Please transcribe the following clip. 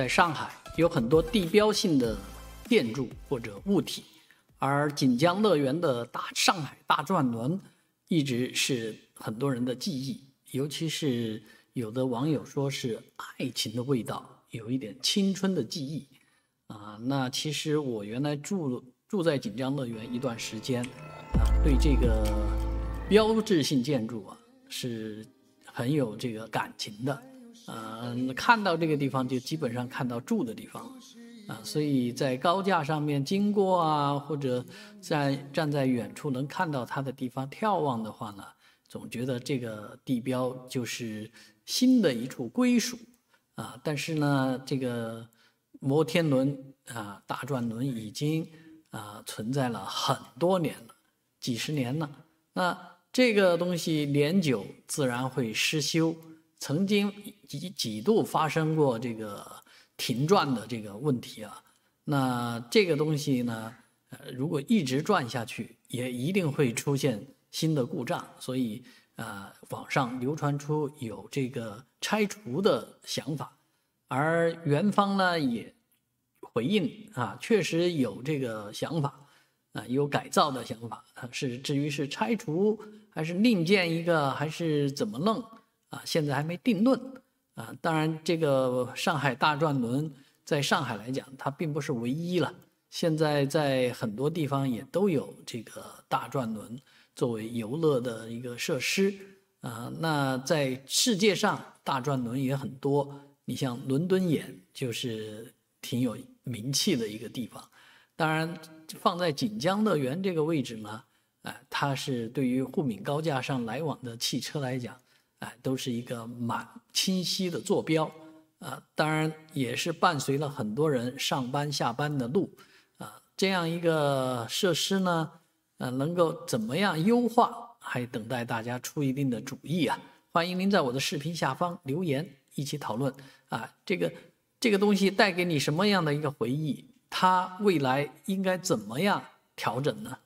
在上海有很多地标性的建筑或者物体，而锦江乐园的大上海大转轮一直是很多人的记忆，尤其是有的网友说是爱情的味道，有一点青春的记忆啊。那其实我原来住住在锦江乐园一段时间啊，对这个标志性建筑啊是很有这个感情的。嗯，看到这个地方就基本上看到住的地方，啊，所以在高架上面经过啊，或者在站在远处能看到它的地方眺望的话呢，总觉得这个地标就是新的一处归属，啊，但是呢，这个摩天轮啊，大转轮已经啊存在了很多年了，几十年了，那这个东西年久自然会失修，曾经。几几度发生过这个停转的这个问题啊，那这个东西呢，呃，如果一直转下去，也一定会出现新的故障。所以，呃，网上流传出有这个拆除的想法，而元方呢也回应啊，确实有这个想法，啊，有改造的想法是至于是拆除还是另建一个，还是怎么弄啊，现在还没定论。啊，当然，这个上海大转轮在上海来讲，它并不是唯一了。现在在很多地方也都有这个大转轮作为游乐的一个设施。啊，那在世界上大转轮也很多，你像伦敦眼就是挺有名气的一个地方。当然，放在锦江乐园这个位置呢，哎，它是对于沪闵高架上来往的汽车来讲。哎，都是一个蛮清晰的坐标，啊，当然也是伴随了很多人上班下班的路，啊，这样一个设施呢，呃，能够怎么样优化，还等待大家出一定的主意啊！欢迎您在我的视频下方留言，一起讨论啊，这个这个东西带给你什么样的一个回忆？它未来应该怎么样调整呢？